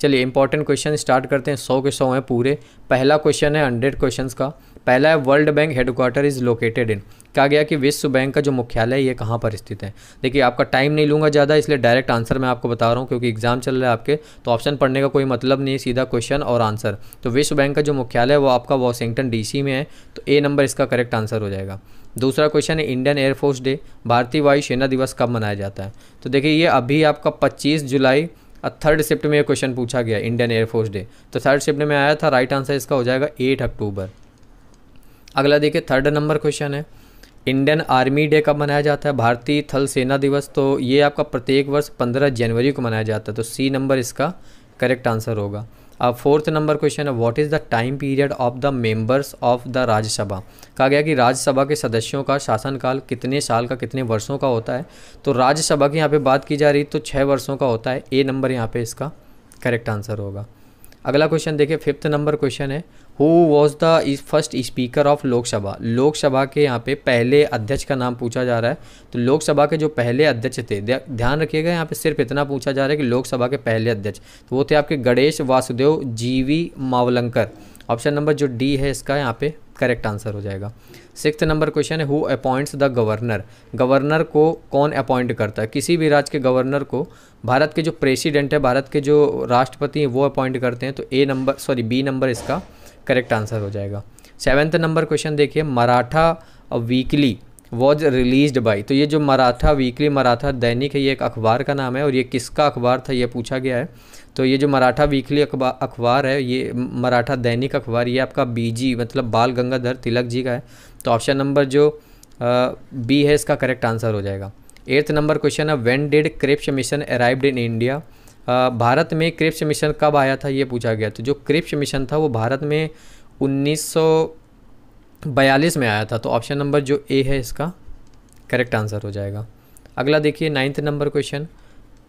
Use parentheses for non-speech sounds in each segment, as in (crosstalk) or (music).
चलिए important question start करते हैं सौ के सौ हैं पूरे पहला क्वेश्चन है हंड्रेड क्वेश्चन का पहला है World Bank headquarter is located in कहा गया कि विश्व बैंक का जो मुख्यालय है ये कहाँ पर स्थित है देखिए आपका टाइम नहीं लूँगा ज़्यादा इसलिए डायरेक्ट आंसर मैं आपको बता रहा हूँ क्योंकि एग्जाम चल रहा है आपके तो ऑप्शन पढ़ने का कोई मतलब नहीं है सीधा क्वेश्चन और आंसर तो विश्व बैंक का जो मुख्यालय है वो आपका वॉशिंगटन डी में है तो ए नंबर इसका करेक्ट आंसर हो जाएगा दूसरा क्वेश्चन है इंडियन एयरफोर्स डे भारतीय वायुसेना दिवस कब मनाया जाता है तो देखिए ये अभी आपका पच्चीस जुलाई थर्ड शिफ्ट में ये क्वेश्चन पूछा गया इंडियन एयरफोर्स डे तो थर्ड शिफ्ट में आया था राइट आंसर इसका हो जाएगा एट अक्टूबर अगला देखिए थर्ड नंबर क्वेश्चन है इंडियन आर्मी डे कब मनाया जाता है भारतीय थल सेना दिवस तो ये आपका प्रत्येक वर्ष पंद्रह जनवरी को मनाया जाता है तो सी नंबर इसका करेक्ट आंसर होगा अब फोर्थ नंबर क्वेश्चन है what is the time period of the members of the Rajya Sabha कहा गया कि राज्यसभा के सदस्यों का शासनकाल कितने साल का कितने वर्षों का होता है तो राज्यसभा की यहाँ पे बात की जा रही तो छः वर्षों का होता है ए नंबर यहाँ पे इसका करेक्ट आंसर होगा अगला क्वेश्चन देखिए फिफ्थ नंबर क्वेश्चन है who was the first speaker of Lok Sabha Lok Sabha के यहाँ पे पहले अध्यक्ष का नाम पूछा जा रहा है तो लोकसभा के जो पहले अध्यक्ष थे ध्यान रखिएगा यहाँ पे सिर्फ इतना पूछा जा रहा है कि लोकसभा के पहले अध्यक्ष तो वो थे आपके Ganesh Vasudev GV Mavalankar option number जो डी है इसका यहाँ पे करेक्ट आंसर हो जाएगा सिक्स नंबर क्वेश्चन है who appoints the governor governor को कौन अपॉइंट करता है किसी भी राज्य के गवर्नर को भारत के जो प्रेसिडेंट है भारत के जो राष्ट्रपति हैं वो अपॉइंट करते हैं तो A number sorry B number इसका करेक्ट आंसर हो जाएगा सेवन्थ नंबर क्वेश्चन देखिए Maratha weekly was release by तो ये जो मराठा वीकली मराठा दैनिक है ये एक अखबार का नाम है और ये किसका अखबार था ये पूछा गया है तो ये जो मराठा वीकली अखबार है ये मराठा दैनिक अखबार ये आपका बीजी मतलब बाल गंगाधर तिलक जी का है तो ऑप्शन नंबर जो बी है इसका करेक्ट आंसर हो जाएगा एट्थ नंबर क्वेश्चन है when did Cripps mission arrived in India Bharat में क्रिप्स मिशन कब आया था ये पूछा गया तो जो क्रिप्स मिशन था वो भारत में उन्नीस बयालीस में आया था तो ऑप्शन नंबर जो ए है इसका करेक्ट आंसर हो जाएगा अगला देखिए नाइन्थ नंबर क्वेश्चन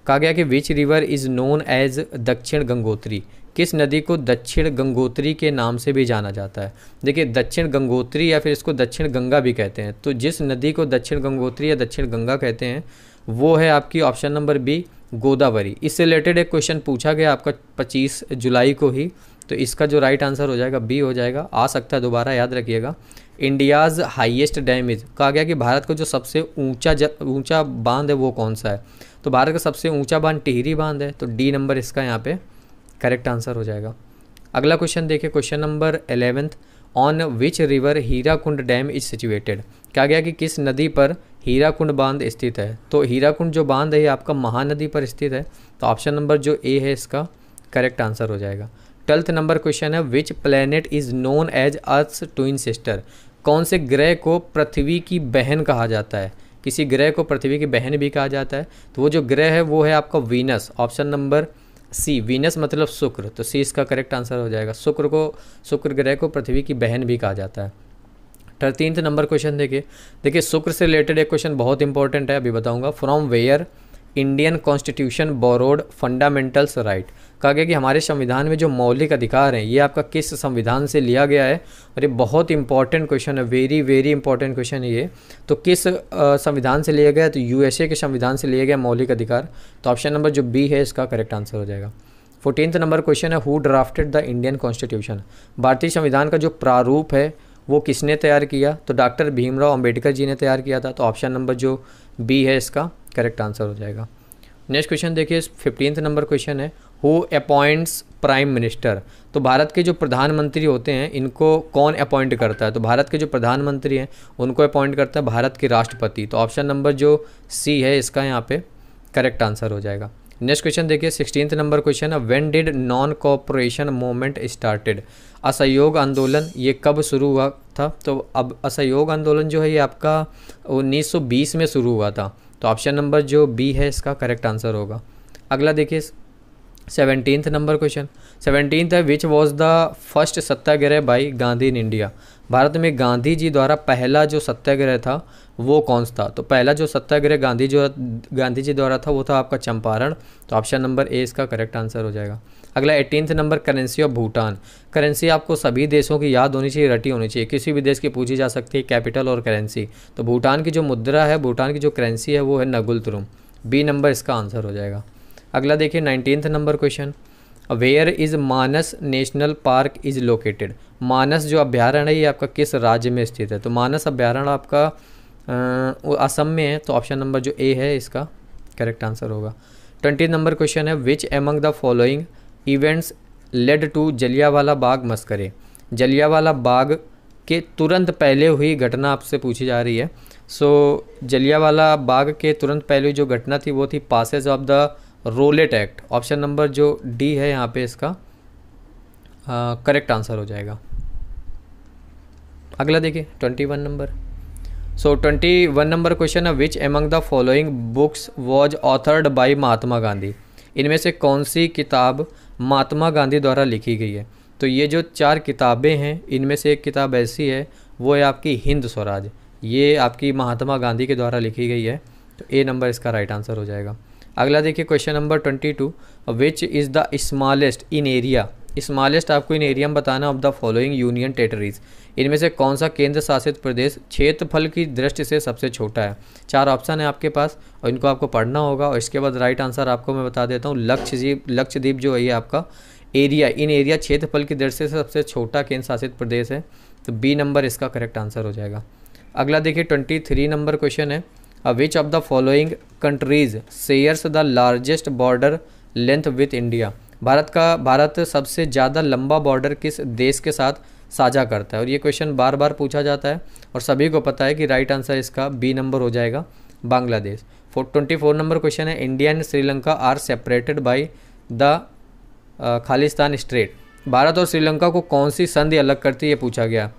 कहा गया कि which river is known as Dakshin Gangotri किस नदी को दक्षिण गंगोत्री के नाम से भी जाना जाता है देखिए दक्षिण गंगोत्री या फिर इसको दक्षिण गंगा भी कहते हैं तो जिस नदी को दक्षिण गंगोत्री या दक्षिण गंगा कहते हैं वो है आपकी ऑप्शन नंबर बी गोदावरी इससे रिलेटेड एक क्वेश्चन पूछा गया आपका 25 जुलाई को ही तो इसका जो राइट आंसर हो जाएगा बी हो जाएगा आ सकता है दोबारा याद रखिएगा इंडियाज़ हाईएस्ट डैम इज कहा गया कि भारत का जो सबसे ऊंचा ऊंचा बांध है वो कौन सा है तो भारत का सबसे ऊंचा बांध टिहरी बांध है तो डी नंबर इसका यहाँ पे करेक्ट आंसर हो जाएगा अगला क्वेश्चन देखिए question number eleventh on which river Hirakud dam is situated कहा गया कि किस नदी पर हीराकुंड बांध स्थित है तो हीराकुंड जो बांध है ये आपका महानदी पर स्थित है तो ऑप्शन नंबर जो ए है इसका करेक्ट आंसर हो जाएगा ट्वेल्थ नंबर क्वेश्चन है which planet is known as earth twin sister कौन से ग्रह को पृथ्वी की बहन कहा जाता है किसी ग्रह को पृथ्वी की बहन भी कहा जाता है तो वो जो ग्रह है वो है आपका Venus option number C Venus मतलब शुक्र तो सी इसका करेक्ट आंसर हो जाएगा शुक्र को शुक्र ग्रह को पृथ्वी की बहन भी कहा जाता है थर्टीन नंबर क्वेश्चन देखिए देखिए शुक्र से रिलेटेड एक क्वेश्चन बहुत इंपॉर्टेंट है अभी बताऊंगा from where Indian constitution borrowed fundamentals right कहा गया कि हमारे संविधान में जो मौलिक अधिकार हैं ये आपका किस संविधान से लिया गया है और ये बहुत इंपॉर्टेंट क्वेश्चन है वेरी वेरी इंपॉर्टेंट क्वेश्चन ये तो किस संविधान से लिया गया तो यूएसए के संविधान से लिया गया मौलिक अधिकार तो ऑप्शन नंबर जो बी है इसका करेक्ट आंसर हो जाएगा फोर्टीन नंबर क्वेश्चन है who drafted the Indian constitution भारतीय संविधान का जो प्रारूप है वो किसने तैयार किया तो डॉक्टर भीमराव अंबेडकर जी ने तैयार किया था तो ऑप्शन नंबर जो बी है इसका करेक्ट आंसर हो जाएगा नेक्स्ट क्वेश्चन देखिए फिफ्टींथ नंबर क्वेश्चन है हु अपॉइंट्स प्राइम मिनिस्टर तो भारत के जो प्रधानमंत्री होते हैं इनको कौन अपॉइंट करता है तो भारत के जो प्रधानमंत्री हैं उनको अपॉइंट करता है भारत के राष्ट्रपति तो ऑप्शन नंबर जो सी है इसका यहाँ पे करेक्ट आंसर हो जाएगा नेक्स्ट क्वेश्चन देखिए सिक्सटीन नंबर क्वेश्चन है when did non cooperation movement started असहयोग आंदोलन ये कब शुरू हुआ था तो अब असहयोग आंदोलन जो है ये आपका 1920 में शुरू हुआ था तो ऑप्शन नंबर जो बी है इसका करेक्ट आंसर होगा अगला देखिए सेवनटीन्थ नंबर क्वेश्चन सेवनटीन्थ है which was the first satyagraha by Gandhi in India Bharat में गांधी जी द्वारा पहला जो सत्याग्रह था वो कौन सा था तो पहला जो सत्याग्रह गांधी जो गांधी जी द्वारा था वो था आपका चंपारण तो ऑप्शन नंबर ए इसका करेक्ट आंसर हो जाएगा अगला eighteenth number currency of Bhutan currency आपको सभी देशों की याद होनी चाहिए रटी होनी चाहिए किसी भी देश की पूछी जा सकती है कैपिटल और करेंसी तो भूटान की जो मुद्रा है भूटान की जो करेंसी है वो है नगुल तुरुम बी नंबर इसका आंसर हो जाएगा अगला देखिए nineteenth number question where is Manas national park is located Manas जो अभ्यारण्य है ये आपका किस राज्य में स्थित है तो मानस अभ्यारण्य आपका वो असम में है तो ऑप्शन नंबर जो ए है इसका करेक्ट आंसर होगा ट्वेंटी नंबर क्वेश्चन है which among the following events led to Jallianwala Bagh massacre Jallianwala Bagh के तुरंत पहले हुई घटना आपसे पूछी जा रही है सो so, जलियावाला बाग के तुरंत पहले जो घटना थी वो थी passage of the Rowlatt act option number जो डी है यहाँ पे इसका करेक्ट आंसर हो जाएगा अगला देखिए twenty one number so twenty one number question है which among the following books was authored by Mahatma Gandhi इनमें से कौन सी किताब महात्मा गांधी द्वारा लिखी गई है तो ये जो चार किताबें हैं इनमें से एक किताब ऐसी है वो है आपकी हिंद स्वराज ये आपकी महात्मा गांधी के द्वारा लिखी गई है तो ए नंबर इसका राइट आंसर हो जाएगा अगला देखिए question number twenty two which is the smallest in area smallest आपको इन एरिया में बताना of the following union territories इनमें से कौन सा केंद्र शासित प्रदेश क्षेत्रफल की दृष्टि से सबसे छोटा है चार ऑप्शन है आपके पास और इनको आपको पढ़ना होगा और इसके बाद राइट आंसर आपको मैं बता देता हूँ लक्षद्वीप लक्षद्वीप जो है आपका एरिया इन एरिया क्षेत्रफल की दृष्टि से सबसे छोटा केंद्र शासित प्रदेश है तो बी नंबर इसका करेक्ट आंसर हो जाएगा अगला देखिए ट्वेंटी थ्री नंबर क्वेश्चन है which of the following countries shares the largest border length with India Bharat का भारत सबसे ज़्यादा लंबा बॉर्डर किस देश के साथ साझा करता है और ये क्वेश्चन बार बार पूछा जाता है और सभी को पता है कि राइट आंसर इसका बी नंबर हो जाएगा Bangladesh four twenty four number question है India and Sri Lanka are separated by the Khalistan strait Bharat और श्रीलंका को कौन सी संधि अलग करती है ये पूछा गया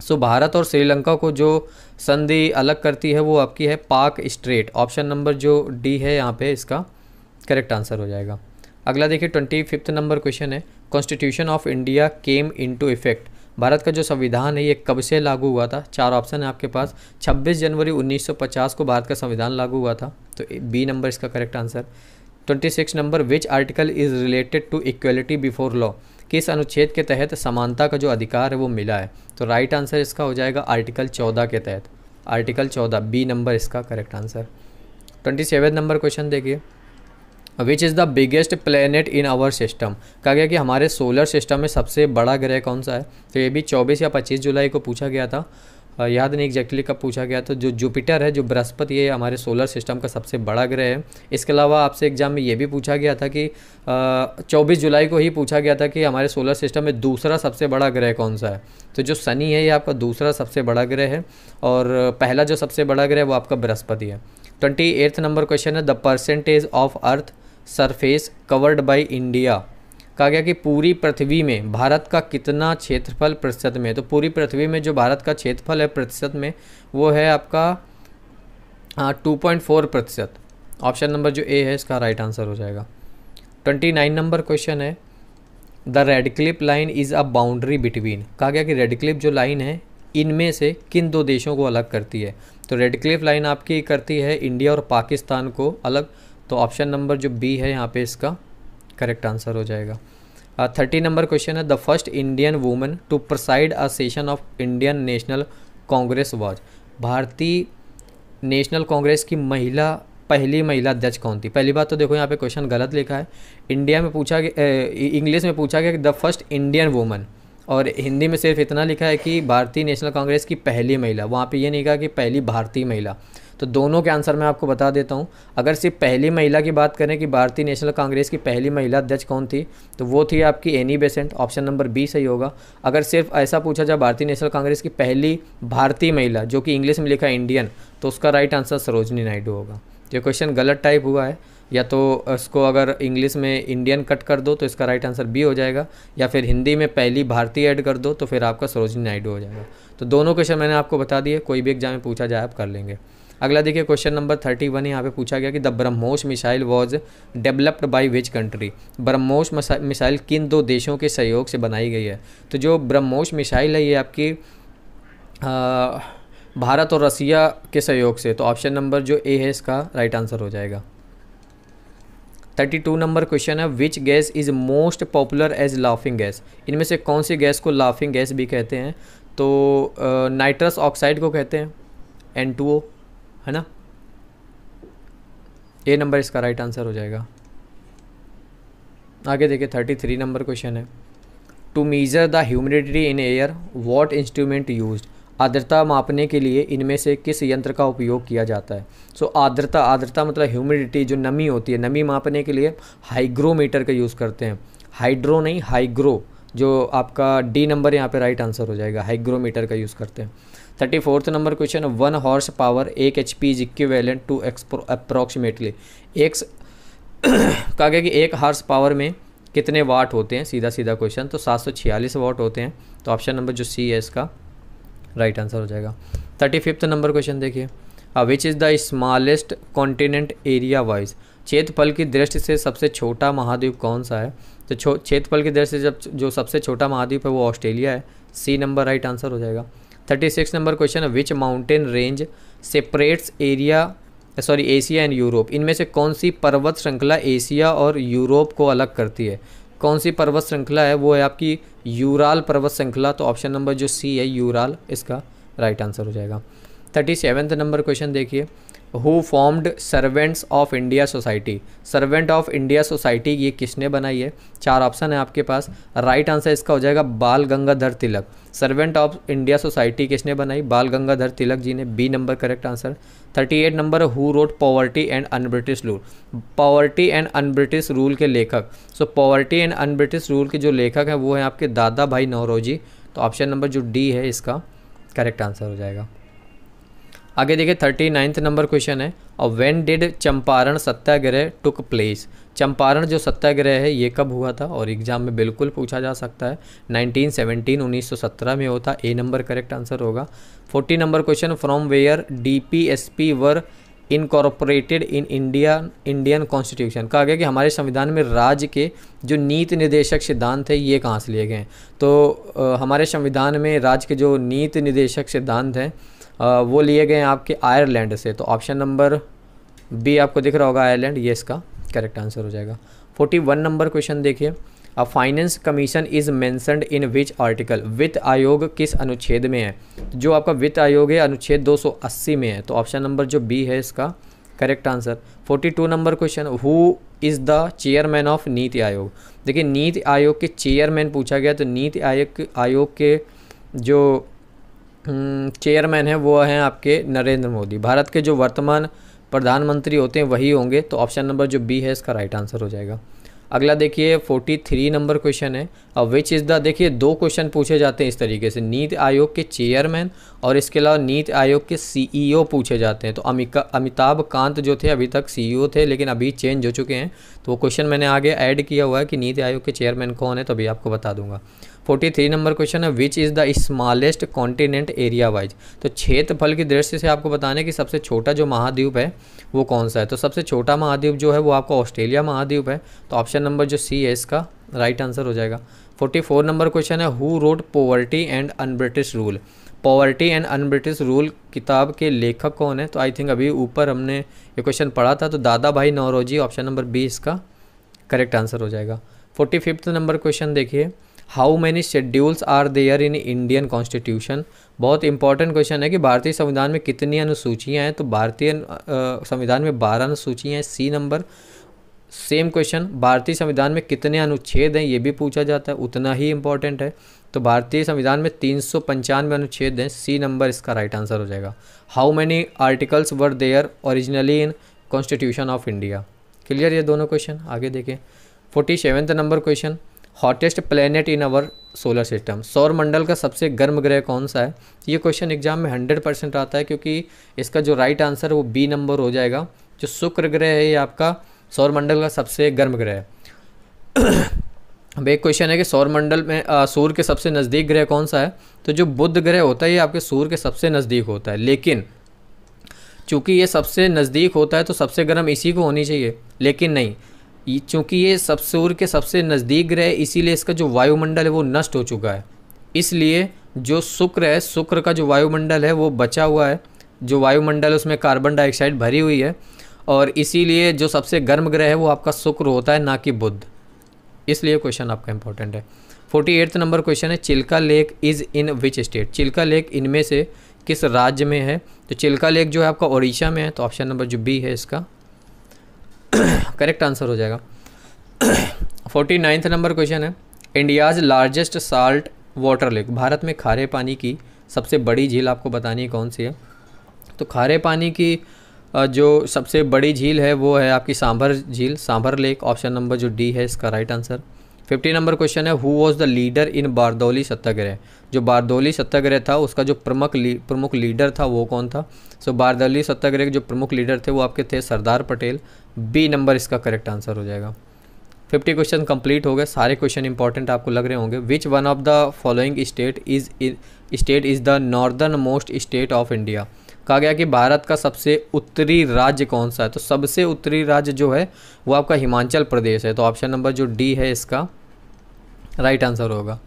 सो so, भारत और श्रीलंका को जो संधि अलग करती है वो आपकी है पाक स्ट्रेट ऑप्शन नंबर जो डी है यहाँ पे इसका करेक्ट आंसर हो जाएगा अगला देखिए ट्वेंटी फिफ्थ नंबर क्वेश्चन है constitution of India came into effect Bharat का जो संविधान है ये कब से लागू हुआ था चार ऑप्शन है आपके पास 26 जनवरी 1950 को भारत का संविधान लागू हुआ था तो बी नंबर इसका correct answer 26 number which article is related to equality before law किस अनुच्छेद के तहत समानता का जो अधिकार है वो मिला है तो राइट आंसर इसका हो जाएगा आर्टिकल चौदह के तहत आर्टिकल चौदह बी नंबर इसका correct answer twenty seven number question देखिए which is the biggest planet in our system कहा गया कि हमारे सोलर सिस्टम में सबसे बड़ा ग्रह कौन सा है तो ये भी चौबीस या पच्चीस जुलाई को पूछा गया था याद नहीं एग्जैक्टली कब पूछा गया था जो जुपिटर है जो बृहस्पति है हमारे सोलर सिस्टम का सबसे बड़ा ग्रह है इसके अलावा आपसे एग्जाम में ये भी पूछा गया था कि चौबीस जुलाई को ही पूछा गया था कि हमारे सोलर सिस्टम में दूसरा सबसे बड़ा ग्रह कौन सा है तो जो शनि है ये आपका दूसरा सबसे बड़ा ग्रह है और पहला जो सबसे बड़ा ग्रह है वो आपका बृहस्पति है ट्वेंटी नंबर क्वेश्चन है the percentage of earth surface covered by India कहा गया कि पूरी पृथ्वी में भारत का कितना क्षेत्रफल प्रतिशत में तो पूरी पृथ्वी में जो भारत का क्षेत्रफल है प्रतिशत में वो है आपका टू पॉइंट फोर प्रतिशत ऑप्शन नंबर जो ए है इसका राइट आंसर हो जाएगा ट्वेंटी नाइन नंबर क्वेश्चन है the Radcliffe line is a boundary between कहा गया कि रेड क्लिप जो लाइन है इनमें से किन दो देशों को अलग करती है तो रेड क्लिप लाइन आपकी करती है इंडिया और पाकिस्तान को अलग तो ऑप्शन नंबर जो बी है यहाँ पे इसका करेक्ट आंसर हो जाएगा थर्टी नंबर क्वेश्चन है the first Indian woman to preside a session of Indian National Congress was भारतीय नेशनल कांग्रेस की महिला पहली महिला अध्यक्ष कौन थी पहली बात तो देखो यहाँ पे क्वेश्चन गलत लिखा है इंडिया में पूछा गया uh, इंग्लिश में पूछा गया द फर्स्ट इंडियन वुमन और हिंदी में सिर्फ इतना लिखा है कि भारतीय नेशनल कांग्रेस की पहली महिला वहाँ पे ये नहीं कहा कि पहली भारतीय महिला तो दोनों के आंसर मैं आपको बता देता हूँ अगर सिर्फ पहली महिला की बात करें कि भारतीय नेशनल कांग्रेस की पहली महिला अध्यक्ष कौन थी तो वो थी आपकी Annie Besant option number B सही होगा अगर सिर्फ ऐसा पूछा जाए भारतीय नेशनल कांग्रेस की पहली भारतीय महिला जो कि इंग्लिश में लिखा इंडियन तो उसका राइट आंसर सरोजनी नायडू होगा ये क्वेश्चन गलत टाइप हुआ है या तो इसको अगर इंग्लिश में इंडियन कट कर दो तो इसका राइट आंसर बी हो जाएगा या फिर हिंदी में पहली भारतीय ऐड कर दो तो फिर आपका सरोजनी नायडू हो जाएगा तो दोनों क्वेश्चन मैंने आपको बता दिए कोई भी एग्जाम में पूछा जाए आप कर लेंगे अगला देखिए क्वेश्चन नंबर थर्टी वन यहाँ पे पूछा गया कि the BrahMos missile was developed by which country BrahMos missile किन दो देशों के सहयोग से बनाई गई है तो जो ब्रह्मोस मिसाइल है ये आपकी आ, भारत और रसिया के सहयोग से तो ऑप्शन नंबर जो ए है इसका राइट आंसर हो जाएगा थर्टी टू नंबर क्वेश्चन है which gas is most popular as laughing gas इनमें से कौन सी गैस को लाफिंग गैस भी कहते हैं तो नाइट्रस ऑक्साइड को कहते हैं एन टू ओ है ना ए नंबर इसका राइट आंसर हो जाएगा आगे देखिए थर्टी थ्री नंबर क्वेश्चन है to measure the humidity in air what instrument use आर्द्रता मापने के लिए इनमें से किस यंत्र का उपयोग किया जाता है सो so, आर्द्रता आर्द्रता मतलब ह्यूमिडिटी जो नमी होती है नमी मापने के लिए हाइग्रोमीटर का यूज़ करते हैं हाइड्रो नहीं हाइग्रो जो आपका डी नंबर यहाँ पे राइट आंसर हो जाएगा हाइग्रोमीटर का यूज़ करते हैं thirty fourth number question one horse power एक H P is equivalent to approximately एक कहा गया कि एक हॉर्स पावर में कितने वाट होते हैं सीधा सीधा क्वेश्चन तो सात सौ छियालीस वाट होते हैं तो ऑप्शन नंबर जो सी है इसका राइट आंसर हो जाएगा थर्टी फिफ्थ नंबर क्वेश्चन देखिए which is the smallest continent area wise क्षेत्रफल की दृष्टि से सबसे छोटा महाद्वीप कौन सा है तो क्षेत्रफल की दृष्टि से जब जो सबसे छोटा महाद्वीप है वो ऑस्ट्रेलिया है सी नंबर राइट आंसर हो जाएगा थर्टी सिक्स नंबर क्वेश्चन है which mountain range separates area sorry Asia and Europe इनमें से कौन सी पर्वत श्रृंखला एशिया और यूरोप को अलग करती है कौन सी पर्वत श्रृंखला है वो है आपकी यूराल पर्वत श्रृंखला तो ऑप्शन नंबर जो सी है यूराल इसका राइट आंसर हो जाएगा थर्टी सेवेंथ नंबर क्वेश्चन देखिए who formed servants of India society servant of India society ये किसने बनाई है चार ऑप्शन है आपके पास राइट आंसर इसका हो जाएगा Bal Gangadhar Tilak servant of India society किसने बनाई बाल गंगाधर तिलक जी ने B number correct answer thirty eight number who wrote poverty and un-British rule poverty and un-British rule के लेखक so poverty and un-British rule के जो लेखक हैं वो हैं आपके दादा भाई नौरोजी तो ऑप्शन नंबर जो डी है इसका करेक्ट आंसर हो जाएगा आगे देखिए थर्टी नाइन्थ नंबर क्वेश्चन है और when did Champaran satyagraha took place Champaran जो सत्याग्रह है ये कब हुआ था और एग्जाम में बिल्कुल पूछा जा सकता है 1917 1917 में होता ए नंबर करेक्ट आंसर होगा 40 number question from where DPSP were incorporated in India Indian constitution कहा गया कि हमारे संविधान में राज्य के जो नीति निदेशक सिद्धांत है ये कहाँ से लिए गए हैं तो आ, हमारे संविधान में राज्य के जो नीति निदेशक सिद्धांत हैं वो लिए गए हैं आपके आयरलैंड से तो ऑप्शन नंबर बी आपको दिख रहा होगा आयरलैंड ये इसका करेक्ट आंसर हो जाएगा फोर्टी वन नंबर क्वेश्चन देखिए a finance commission is mentioned in which article वित्त आयोग किस अनुच्छेद में है जो आपका वित्त आयोग है अनुच्छेद 280 में है तो ऑप्शन नंबर जो बी है इसका correct answer 42 number question who is the chairman of Niti Aayog देखिए नीति आयोग के चेयरमैन पूछा गया तो नीति आयोग आयोग के जो चेयरमैन हम्म, हैं वो हैं आपके नरेंद्र मोदी भारत के जो वर्तमान प्रधानमंत्री होते हैं वही होंगे तो ऑप्शन नंबर जो बी है इसका राइट आंसर हो जाएगा अगला देखिए फोर्टी थ्री नंबर क्वेश्चन है अब विच इज़ द देखिए दो क्वेश्चन पूछे जाते हैं इस तरीके से नीति आयोग के चेयरमैन और इसके अलावा नीति आयोग के सीईओ पूछे जाते हैं तो अमिताभ कांत जो थे अभी तक सीईओ थे लेकिन अभी चेंज हो चुके हैं तो वो क्वेश्चन मैंने आगे ऐड किया हुआ है कि नीति आयोग के चेयरमैन कौन है तो अभी आपको बता दूंगा फोर्टी थ्री नंबर क्वेश्चन है which is the smallest continent area wise तो क्षेत्रफल की दृष्टि से आपको बताने कि सबसे छोटा जो महाद्वीप है वो कौन सा है तो सबसे छोटा महाद्वीप जो है वो आपका ऑस्ट्रेलिया महाद्वीप है तो ऑप्शन नंबर जो सी है इसका राइट आंसर हो जाएगा फोर्टी फोर नंबर क्वेश्चन है who wrote poverty and un-British rule poverty and un-British rule किताब के लेखक कौन है तो आई थिंक अभी ऊपर हमने ये क्वेश्चन पढ़ा था तो Dadabhai Naoroji option number B इसका करेक्ट आंसर हो जाएगा फोर्टी फिफ्थ नंबर क्वेश्चन देखिए how many schedules are there in Indian constitution बहुत इंपॉर्टेंट क्वेश्चन है कि भारतीय संविधान में कितनी अनुसूचियाँ हैं तो भारतीय संविधान में बारह अनुसूचियाँ हैं सी नंबर सेम क्वेश्चन भारतीय संविधान में कितने अनुच्छेद हैं ये भी पूछा जाता है उतना ही इंपॉर्टेंट है तो भारतीय संविधान में तीन सौ पंचानवे अनुच्छेद हैं सी नंबर इसका राइट आंसर हो जाएगा how many articles were there originally in constitution of India clear ये दोनों क्वेश्चन आगे देखें forty seventh number question hottest planet in our solar system सौर मंडल का सबसे गर्म ग्रह कौन सा है ये क्वेश्चन एग्जाम में हंड्रेड परसेंट आता है क्योंकि इसका जो राइट आंसर वो बी नंबर हो जाएगा जो शुक्र ग्रह है ये आपका सौरमंडल का सबसे गर्म ग्रह अब एक क्वेश्चन है कि सौरमंडल में सूर्य के सबसे नज़दीक ग्रह कौन सा है तो जो बुध ग्रह होता है ये आपके सूर्य के सबसे नज़दीक होता है लेकिन चूंकि ये सबसे नज़दीक होता है तो सबसे गर्म इसी को होनी चाहिए लेकिन नहीं चूँकि ये सब सूर्य के सबसे नज़दीक ग्रह इसीलिए इसका जो वायुमंडल है वो नष्ट हो चुका है इसलिए जो शुक्र है शुक्र का जो वायुमंडल है वो बचा हुआ है जो वायुमंडल उसमें कार्बन डाइऑक्साइड भरी हुई है और इसीलिए जो सबसे गर्म ग्रह है वो आपका शुक्र होता है ना कि बुद्ध इसलिए क्वेश्चन आपका इंपॉर्टेंट है फोर्टी एट्थ नंबर क्वेश्चन है Chilka lake is in which state Chilka lake इनमें से किस राज्य में है तो चिल्का लेक जो है आपका ओडिशा में है तो ऑप्शन नंबर जो बी है इसका करेक्ट (coughs) आंसर हो जाएगा फोर्टी नाइन्थ नंबर क्वेश्चन है India's largest salt water lake Bharat में खारे पानी की सबसे बड़ी झील आपको बतानी है कौन सी है तो खारे पानी की जो सबसे बड़ी झील है वो है आपकी सांभर झील सांभर लेक ऑप्शन नंबर जो डी है इसका right answer fifty number question है who was the leader in Bardoli Satyagraha जो बारदौली सत्याग्रह था उसका जो प्रमुख ली, प्रमुख लीडर था वो कौन था सो so, बारदौली सत्याग्रह के जो प्रमुख लीडर थे वो आपके थे सरदार पटेल बी नंबर इसका करेक्ट आंसर हो जाएगा फिफ्टी क्वेश्चन कंप्लीट हो गए सारे क्वेश्चन इंपॉर्टेंट आपको लग रहे होंगे which one of the following state is state is the northern most state of India कहा गया कि भारत का सबसे उत्तरी राज्य कौन सा है तो सबसे उत्तरी राज्य जो है वो आपका हिमाचल प्रदेश है तो ऑप्शन नंबर जो डी है इसका राइट आंसर होगा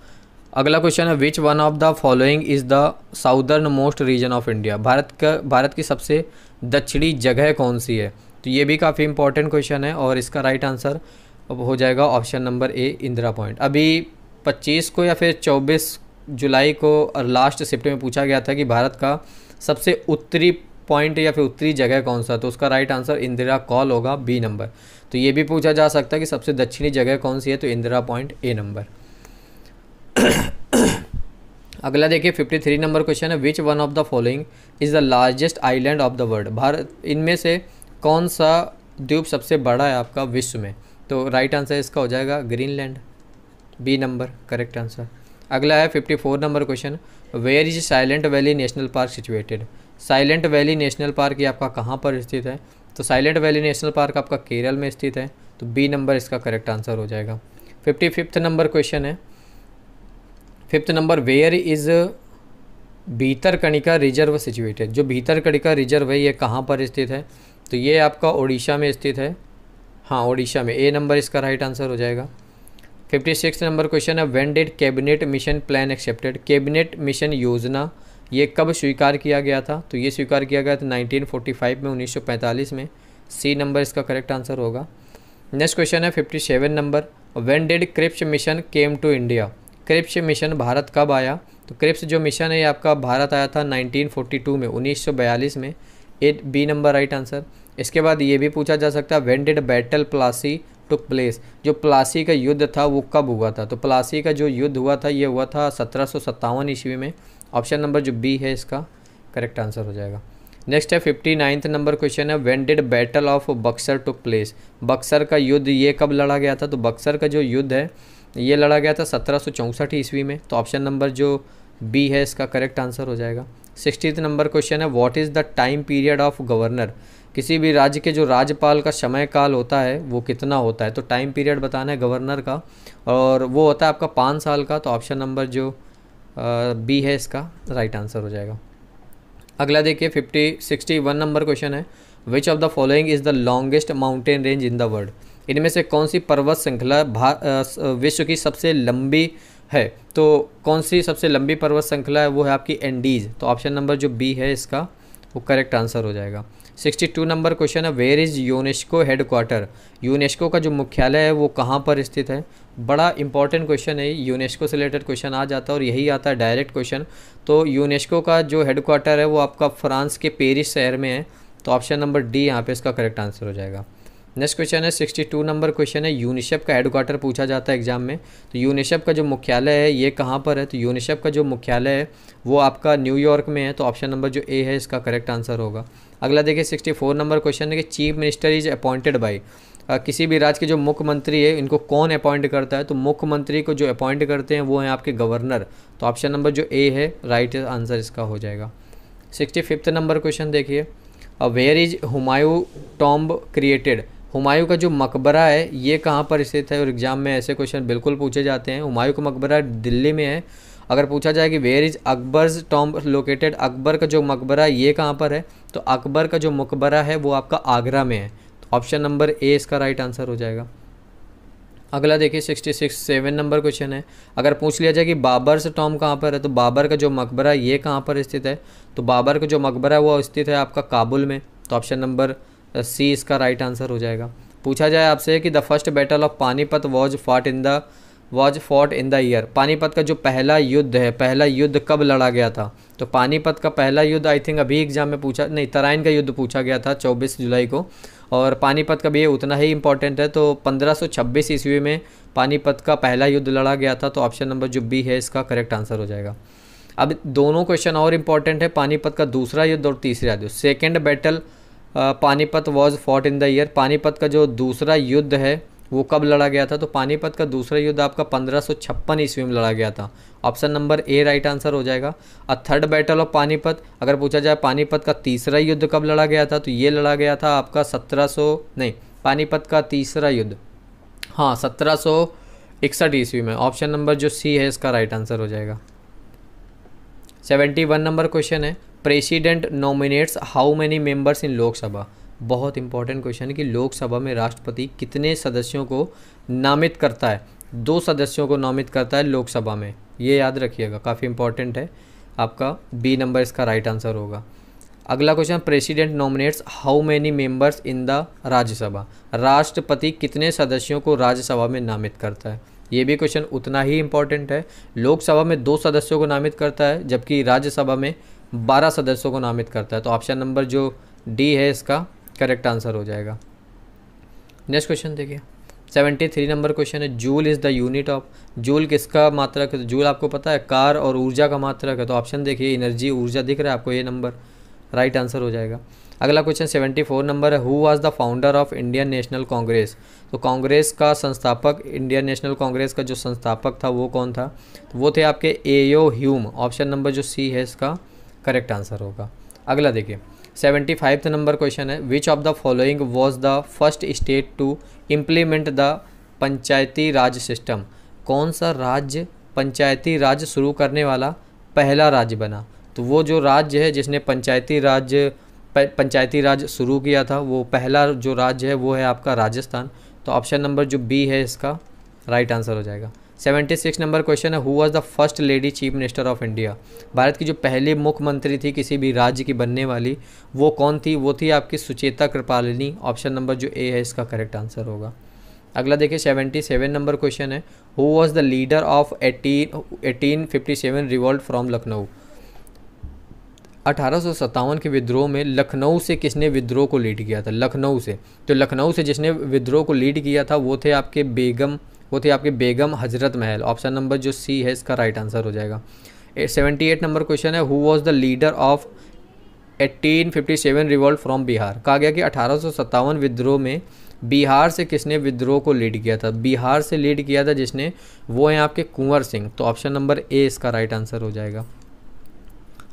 अगला क्वेश्चन है which one of the following is the southern most region of India Bharat का भारत की सबसे दक्षिणी जगह कौन सी है तो ये भी काफ़ी इंपॉर्टेंट क्वेश्चन है और इसका राइट आंसर हो जाएगा option number A Indira Point अभी 25 को या फिर 24 जुलाई को लास्ट शिफ्ट में पूछा गया था कि भारत का सबसे उत्तरी पॉइंट या फिर उत्तरी जगह कौन सा तो उसका राइट आंसर इंदिरा कॉल होगा बी नंबर तो ये भी पूछा जा सकता है कि सबसे दक्षिणी जगह कौन सी है तो इंदिरा पॉइंट ए नंबर अगला देखिए 53 नंबर क्वेश्चन है which one of the following is the largest island of the world Bharat इनमें से कौन सा द्वीप सबसे बड़ा है आपका विश्व में तो राइट आंसर इसका हो जाएगा Greenland B number correct answer अगला है 54 number question where is Silent Valley National Park situated Silent Valley National park ये आपका कहाँ पर स्थित है तो साइलेंट वैली नेशनल पार्क आपका केरल में स्थित है तो बी नंबर इसका करेक्ट आंसर हो जाएगा फिफ्टी फिफ्थ नंबर क्वेश्चन है fifth number where is Bhitarkanika reserve situated जो भीतर कणिका रिजर्व है ये कहाँ पर स्थित है तो ये आपका ओडिशा में स्थित है हाँ ओडिशा में ए नंबर इसका राइट आंसर हो जाएगा फिफ्टी सिक्स नंबर क्वेश्चन है when did Cabinet Mission plan accepted Cabinet Mission योजना ये कब स्वीकार किया गया था तो ये स्वीकार किया गया था 1945 में 1945 में सी नंबर इसका करेक्ट आंसर होगा नेक्स्ट क्वेश्चन है 57 number when did Cripps Mission came to India Cripps Mission Bharat कब आया तो क्रिप्स जो मिशन है ये आपका भारत आया था 1942 में 1942 में at B number right answer इसके बाद ये भी पूछा जा सकता है when did battle Plassey took place जो प्लासी का युद्ध था वो कब हुआ था तो प्लासी का जो युद्ध हुआ था ये हुआ था सत्रह ईस्वी में ऑप्शन नंबर जो बी है इसका करेक्ट आंसर हो जाएगा नेक्स्ट है फिफ्टी नाइन्थ नंबर क्वेश्चन है when did battle of Buxar took place Buxar का युद्ध ये कब लड़ा गया था तो बक्सर का जो युद्ध है ये लड़ा गया था सत्रह ईस्वी में तो ऑप्शन नंबर जो बी है इसका करेक्ट आंसर हो जाएगा सिक्सटीथ नंबर क्वेश्चन है what is the time period of governor किसी भी राज्य के जो राज्यपाल का समय काल होता है वो कितना होता है तो टाइम पीरियड बताना है गवर्नर का और वो होता है आपका पाँच साल का तो ऑप्शन नंबर जो बी है इसका राइट आंसर हो जाएगा अगला देखिए fifty sixty one number question है which of the following is the longest mountain range in the world इनमें से कौन सी पर्वत श्रृंखला विश्व की सबसे लंबी है तो कौन सी सबसे लंबी पर्वत श्रृंखला है वो है आपकी एंडीज तो ऑप्शन नंबर जो बी है इसका वो करेक्ट आंसर हो जाएगा सिक्सटी टू नंबर क्वेश्चन है where is UNESCO quarter UNESCO का जो मुख्यालय है वो कहाँ पर स्थित है बड़ा इंपॉर्टेंट क्वेश्चन है यूनेस्को से रिलेटेड क्वेश्चन आ जाता है और यही आता है डायरेक्ट क्वेश्चन तो यूनेस्को का जो क्वार्टर है वो आपका फ्रांस के पेरिस शहर में है तो ऑप्शन नंबर डी यहाँ पे इसका करेक्ट आंसर हो जाएगा नेक्स्ट क्वेश्चन है सिक्सटी टू नंबर क्वेश्चन है यूनिसेफ का हेडक्वार्टर पूछा जाता है एग्जाम में तो यूनिसेफ का जो मुख्यालय है ये कहाँ पर है तो यूनिसेफ का जो मुख्यालय है वो आपका न्यूयॉर्क में है तो ऑप्शन नंबर जो ए है इसका करेक्ट आंसर होगा अगला देखिए सिक्सटी फोर नंबर क्वेश्चन है कि chief minister is appointed by किसी भी राज्य के जो मुख्यमंत्री है इनको कौन अपॉइंट करता है तो मुख्यमंत्री को जो अपॉइंट करते हैं वो हैं आपके गवर्नर तो ऑप्शन नंबर जो ए है राइट आंसर इसका हो जाएगा सिक्सटी फिफ्थ नंबर क्वेश्चन देखिए where is Humayun tomb created Humayun का जो मकबरा है ये कहाँ पर स्थित है और एग्ज़ाम में ऐसे क्वेश्चन बिल्कुल पूछे जाते हैं हुमायूं का मकबरा दिल्ली में है अगर पूछा जाए कि where is Akbar's tomb located Akbar का जो मकबरा ये कहाँ पर है तो अकबर का जो मकबरा है वो आपका आगरा में है तो ऑप्शन नंबर ए इसका राइट आंसर हो जाएगा अगला देखिए sixty six seven number question है अगर पूछ लिया जाए कि बाबर से टॉम कहाँ पर है तो बाबर का जो मकबरा ये कहाँ पर स्थित है तो बाबर का जो मकबरा है वो स्थित है आपका काबुल में तो ऑप्शन नंबर सी uh, इसका राइट आंसर हो जाएगा पूछा जाए आपसे कि the first battle of Panipat was fought in the was fought in the year Panipat का जो पहला युद्ध है पहला युद्ध कब लड़ा गया था तो पानीपत का पहला युद्ध आई थिंक अभी एग्जाम में पूछा नहीं तराइन का युद्ध पूछा गया था 24 जुलाई को और पानीपत का भी ये उतना ही इंपॉर्टेंट है तो 1526 ईस्वी में पानीपत का पहला युद्ध लड़ा गया था तो ऑप्शन नंबर जो बी है इसका करेक्ट आंसर हो जाएगा अब दोनों क्वेश्चन और इम्पॉर्टेंट है पानीपत का दूसरा युद्ध और तीसरा युद्ध second battle Panipat was fought in the year Panipat का जो दूसरा युद्ध है वो कब लड़ा गया था तो पानीपत का दूसरा युद्ध आपका पंद्रह सौ छप्पन ईस्वी में लड़ा गया था option number A right answer हो जाएगा और थर्ड बैटल ऑफ पानीपत अगर पूछा जाए पानीपत का तीसरा युद्ध कब लड़ा गया था तो ये लड़ा गया था आपका सत्रह सौ नहीं पानीपत का तीसरा युद्ध हाँ सत्रह सौ इकसठ ईस्वी में ऑप्शन नंबर जो सी है इसका राइट आंसर हो जाएगा सेवेंटी वन नंबर क्वेश्चन है president nominates how many members in Lok Sabha बहुत इंपॉर्टेंट क्वेश्चन है कि लोकसभा में राष्ट्रपति कितने सदस्यों को नामित करता है दो सदस्यों को नामित करता है लोकसभा में ये याद रखिएगा काफ़ी इंपॉर्टेंट है आपका बी नंबर इसका राइट आंसर होगा अगला question president nominates how many members in the Rajya Sabha राष्ट्रपति कितने सदस्यों को राज्यसभा में नामित करता है ये भी क्वेश्चन उतना ही इम्पॉर्टेंट है लोकसभा में दो सदस्यों को नामित करता है जबकि राज्यसभा में बारह सदस्यों को नामित करता है तो ऑप्शन नंबर जो डी है इसका करेक्ट आंसर हो जाएगा नेक्स्ट क्वेश्चन देखिए सेवेंटी थ्री नंबर क्वेश्चन है joule is the unit of joule किसका मात्रक है जूल तो आपको पता है कार और ऊर्जा का मात्रक है तो ऑप्शन देखिए एनर्जी ऊर्जा दिख रहा है आपको ये नंबर राइट आंसर हो जाएगा अगला क्वेश्चन सेवेंटी फोर नंबर है who was the founder of Indian National Congress तो कांग्रेस का संस्थापक इंडियन नेशनल कांग्रेस का जो संस्थापक था वो कौन था तो वो थे आपके ए ह्यूम ऑप्शन नंबर जो सी है इसका करेक्ट आंसर होगा अगला देखिए सेवेंटी फाइव नंबर क्वेश्चन है which of the following was the first state to implement the panchayati raj system कौन सा राज्य पंचायती राज शुरू करने वाला पहला राज्य बना तो वो जो राज्य है जिसने पंचायती राज पंचायती राज शुरू किया था वो पहला जो राज्य है वो है आपका राजस्थान तो ऑप्शन नंबर जो बी है इसका राइट आंसर हो जाएगा सेवेंटी सिक्स नंबर क्वेश्चन है who was the first lady chief minister of India Bharat की जो पहली मुख्यमंत्री थी किसी भी राज्य की बनने वाली वो कौन थी वो थी आपकी सुचेता कृपालिनी ऑप्शन नंबर जो ए है इसका करेक्ट आंसर होगा अगला देखिए सेवेंटी सेवन नंबर क्वेश्चन है who was the leader of eighteen eighteen fifty seven revolt from Lucknow अठारह के विद्रोह में लखनऊ से किसने विद्रोह को लीड किया था लखनऊ से तो लखनऊ से जिसने विद्रोह को लीड किया था वो थे आपके बेगम वो थी आपके बेगम हजरत महल ऑप्शन नंबर जो सी है इसका राइट आंसर हो जाएगा सेवेंटी एट नंबर क्वेश्चन है who was the leader of 1857 revolt from Bihar कहा गया कि अठारह विद्रोह में बिहार से किसने विद्रोह को लीड किया था बिहार से लीड किया था जिसने वो हैं आपके कुंवर सिंह तो ऑप्शन नंबर ए इसका राइट आंसर हो जाएगा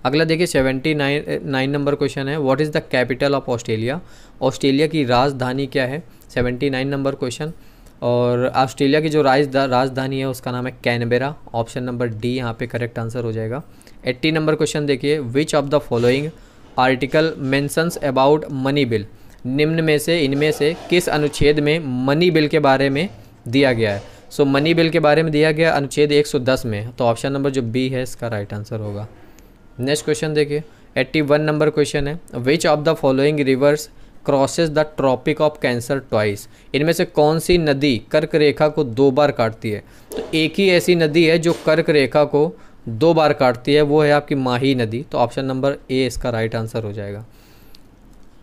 अगला देखिए seventy nine nine number question है what is the capital of Australia Australia की राजधानी क्या है सेवेंटी नाइन नंबर क्वेश्चन और ऑस्ट्रेलिया की जो राजधानी है उसका नाम है कैनबेरा ऑप्शन नंबर डी यहाँ पे करेक्ट आंसर हो जाएगा एट्टी नंबर क्वेश्चन देखिए which of the following article mentions about money bill निम्न में से इनमें से किस अनुच्छेद में मनी बिल के बारे में दिया गया है सो मनी बिल के बारे में दिया गया अनुच्छेद 110 में तो ऑप्शन नंबर जो बी है इसका राइट आंसर होगा नेक्स्ट क्वेश्चन देखिए एट्टी वन नंबर क्वेश्चन है which of the following rivers crosses the Tropic of Cancer twice इनमें से कौन सी नदी कर्क रेखा को दो बार काटती है तो एक ही ऐसी नदी है जो कर्क रेखा को दो बार काटती है वो है आपकी माही नदी तो ऑप्शन नंबर ए इसका राइट आंसर हो जाएगा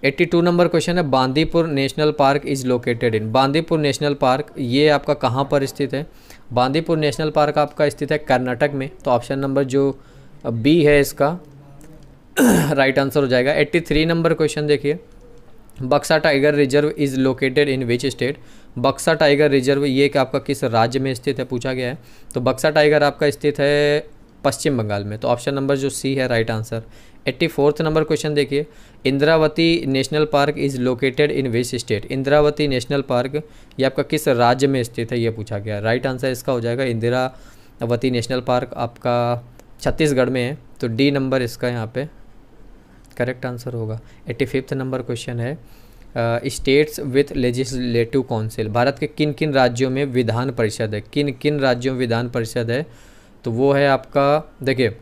82 नंबर क्वेश्चन है Bandipur national park is located in Bandipur national park ये आपका कहाँ पर स्थित है बांदीपुर नेशनल पार्क आपका स्थित है कर्नाटक में तो ऑप्शन नंबर जो बी है इसका राइट (clears throat) आंसर हो जाएगा 83 नंबर क्वेश्चन देखिए Buxa tiger reserve is located in which state Buxa tiger reserve ये कि आपका किस राज्य में स्थित है पूछा गया है तो बक्सा टाइगर आपका स्थित है पश्चिम बंगाल में तो ऑप्शन नंबर जो सी है right answer eighty fourth number question देखिए Indravati national park is located in which state Indravati national park ये आपका किस राज्य में स्थित है ये पूछा गया राइट आंसर इसका हो जाएगा इंदिरावती नेशनल पार्क आपका छत्तीसगढ़ में है तो डी नंबर इसका यहाँ पे करेक्ट आंसर होगा एट्टी फिफ्थ नंबर क्वेश्चन है states with legislative council Bharat के किन किन राज्यों में विधान परिषद है किन किन राज्यों में विधान परिषद है तो वो है आपका देखिए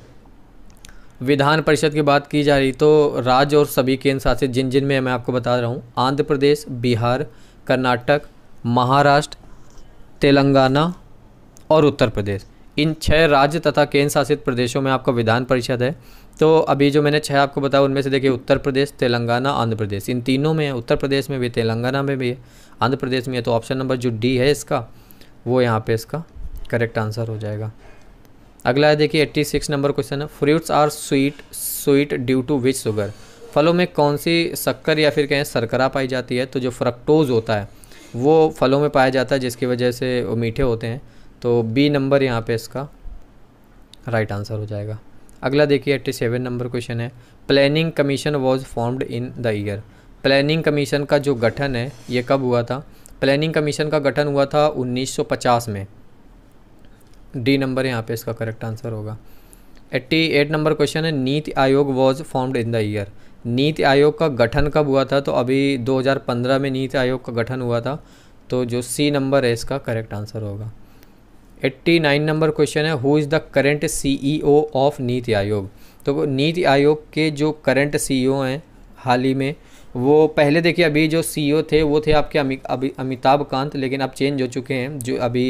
विधान परिषद की बात की जा रही तो राज्य और सभी केंद्र शासित जिन जिन में मैं आपको बता रहा हूँ आंध्र प्रदेश बिहार कर्नाटक महाराष्ट्र तेलंगाना और उत्तर प्रदेश इन छः राज्य तथा केंद्र शासित प्रदेशों में आपका विधान परिषद है तो अभी जो मैंने छः आपको बताया उनमें से देखिए उत्तर प्रदेश तेलंगाना आंध्र प्रदेश इन तीनों में है उत्तर प्रदेश में भी तेलंगाना में भी है आंध्र प्रदेश में है तो ऑप्शन नंबर जो डी है इसका वो यहाँ पे इसका करेक्ट आंसर हो जाएगा अगला है देखिए एट्टी सिक्स नंबर क्वेश्चन है fruits are sweet sweet due to which sugar फलों में कौन सी शक्कर या फिर कहें सरकरा पाई जाती है तो जो फ्रक्टोज होता है वो फलों में पाया जाता है जिसकी वजह से वो मीठे होते हैं तो बी नंबर यहाँ पे इसका राइट right आंसर हो जाएगा अगला देखिए एट्टी सेवन नंबर क्वेश्चन है planning commission was formed in the year planning commission का जो गठन है ये कब हुआ था प्लानिंग कमीशन का गठन हुआ था 1950 में डी नंबर यहाँ पे इसका करेक्ट आंसर होगा एट्टी एट नंबर क्वेश्चन है Niti Aayog was formed in the year Niti Aayog का गठन कब हुआ था तो अभी 2015 में नीति आयोग का गठन हुआ था तो जो सी नंबर है इसका करेक्ट आंसर होगा एट्टी नाइन नंबर क्वेश्चन है who is the current CEO of Niti Aayog तो नीति आयोग के जो करंट सीईओ e हैं हाल ही में वो पहले देखिए अभी जो सीईओ e थे वो थे आपके अभी अमिताभ कांत लेकिन अब चेंज हो चुके हैं जो अभी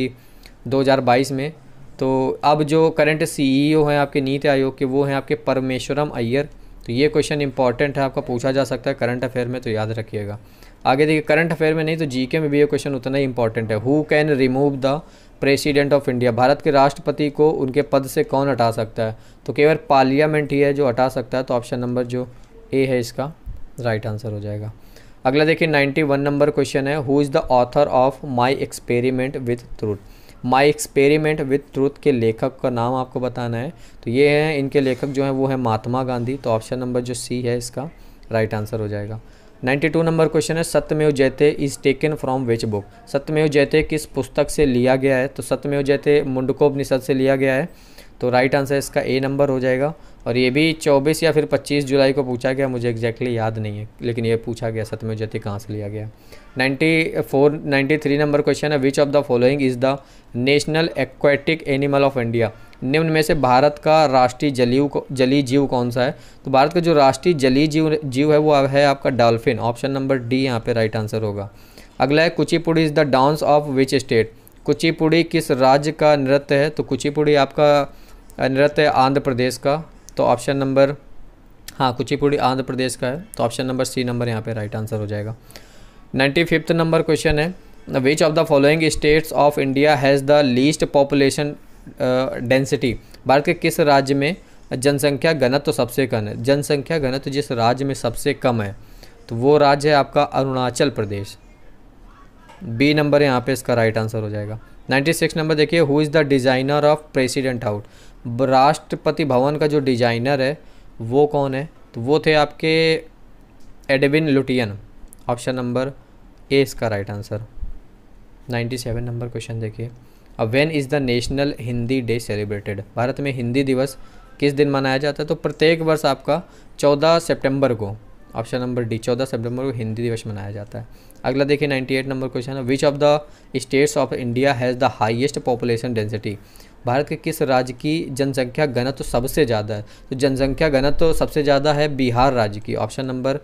2022 में तो अब जो करंट सीईओ e हैं आपके नीति आयोग के वो हैं आपके परमेश्वरम अय्यर तो ये क्वेश्चन इंपॉर्टेंट है आपका पूछा जा सकता है करंट अफेयर में तो याद रखिएगा आगे देखिए करंट अफेयर में नहीं तो जीके में भी ये क्वेश्चन उतना ही इंपॉर्टेंट है who can remove the president of India Bharat के राष्ट्रपति को उनके पद से कौन हटा सकता है तो केवल पार्लियामेंट ही है जो हटा सकता है तो ऑप्शन नंबर जो ए है इसका राइट आंसर हो जाएगा अगला देखिए 91 नंबर क्वेश्चन है who is the author of my experiment with truth my experiment with truth के लेखक का नाम आपको बताना है तो ये है इनके लेखक जो हैं वो है महात्मा गांधी तो ऑप्शन नंबर जो सी है इसका राइट आंसर हो जाएगा नाइन्टी टू नंबर क्वेश्चन है Satyameva Jayate is taken from which book Satyameva Jayate किस पुस्तक से लिया गया है तो सत्यमेव जयते मुंडकोपनिषद से लिया गया है तो राइट आंसर इसका ए नंबर हो जाएगा और ये भी 24 या फिर 25 जुलाई को पूछा गया मुझे एग्जैक्टली exactly याद नहीं है लेकिन ये पूछा गया सत्यमेव जयते कहाँ से लिया गया 94 93 नंबर क्वेश्चन है which of the following is the national aquatic animal of India निम्न में से भारत का राष्ट्रीय जलीव जलीय जीव कौन सा है तो भारत का जो राष्ट्रीय जलीय जीव जीव है वो है आपका डॉल्फिन ऑप्शन नंबर डी यहाँ पे राइट आंसर होगा अगला है Kuchipudi is the dance of which state Kuchipudi किस राज्य का नृत्य है तो कुचिपुड़ी आपका नृत्य है आंध्र प्रदेश का तो ऑप्शन नंबर हाँ कुचिपुड़ी आंध्र प्रदेश का है तो ऑप्शन नंबर सी नंबर यहाँ पे राइट आंसर हो जाएगा नाइन्टी फिफ्थ नंबर क्वेश्चन है which of the following states of India has the least population density Bharat के किस राज्य में जनसंख्या घनत्व तो सबसे कम है जनसंख्या घनत्व तो जिस राज्य में सबसे कम है तो वो राज्य है आपका अरुणाचल प्रदेश बी नंबर यहाँ पे इसका राइट आंसर हो जाएगा 96 नंबर देखिए who is the designer of president house Rashtrapati Bhavan का जो डिज़ाइनर है वो कौन है तो वो थे आपके Edwin Lutyens option number A इसका राइट आंसर 97 नंबर क्वेश्चन देखिए अब when is the national Hindi day celebrated Bharat में हिंदी दिवस किस दिन मनाया जाता है तो प्रत्येक वर्ष आपका चौदह सितंबर को ऑप्शन नंबर डी चौदह सितंबर को हिंदी दिवस मनाया जाता है अगला देखिए 98 नंबर क्वेश्चन है which of the states of India has the highest population density Bharat के किस राज्य की जनसंख्या घनत्व तो सबसे ज़्यादा है तो जनसंख्या घनत्व तो सबसे ज़्यादा है बिहार राज्य की ऑप्शन नंबर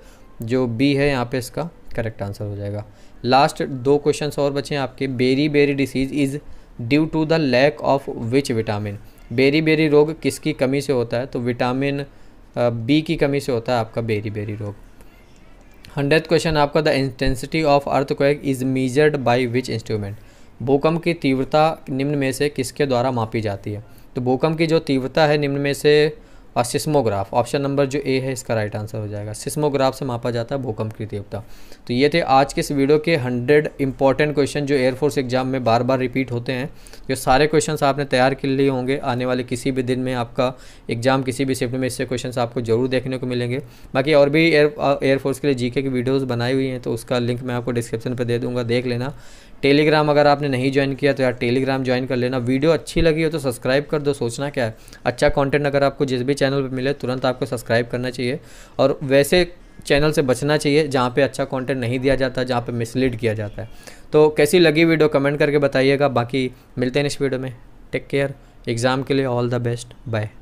जो बी है यहाँ पे इसका करेक्ट आंसर हो जाएगा लास्ट दो क्वेश्चन और बचे हैं आपके beriberi disease is due to the lack of which vitamin beriberi रोग किसकी कमी से होता है तो विटामिन बी की कमी से होता है आपका बेरी बेरी रोग हंड्रेड क्वेश्चन आपका the intensity of earthquake is measured by which instrument भूकंप की तीव्रता निम्न में से किसके द्वारा मापी जाती है तो भूकंप की जो तीव्रता है निम्न में से और सिस्मोग्राफ ऑप्शन नंबर जो ए है इसका राइट आंसर हो जाएगा सिस्मोग्राफ से मापा जाता है भूकंप की तीव्रता तो ये थे आज के इस वीडियो के हंड्रेड इंपॉर्टेंट क्वेश्चन जो एयरफोर्स एग्जाम में बार बार रिपीट होते हैं जो सारे क्वेश्चन आपने तैयार कर लिए होंगे आने वाले किसी भी दिन में आपका एग्जाम किसी भी शिफ्ट में इससे क्वेश्चन आपको जरूर देखने को मिलेंगे बाकी और भी एयरफोर्स के लिए जीके की वीडियोज़ बनाई हुई हैं तो उसका लिंक मैं आपको डिस्क्रिप्शन पर दे दूँगा देख लेना टेलीग्राम अगर आपने नहीं ज्वाइन किया तो यार टेलीग्राम ज्वाइन कर लेना वीडियो अच्छी लगी हो तो सब्सक्राइब कर दो सोचना क्या है अच्छा कंटेंट अगर आपको जिस भी चैनल पर मिले तुरंत आपको सब्सक्राइब करना चाहिए और वैसे चैनल से बचना चाहिए जहाँ पे अच्छा कंटेंट नहीं दिया जाता जहाँ पे मिसलीड किया जाता है तो कैसी लगी वीडियो कमेंट करके बताइएगा बाकी मिलते हैं इस वीडियो में टेक केयर एग्ज़ाम के लिए ऑल द बेस्ट बाय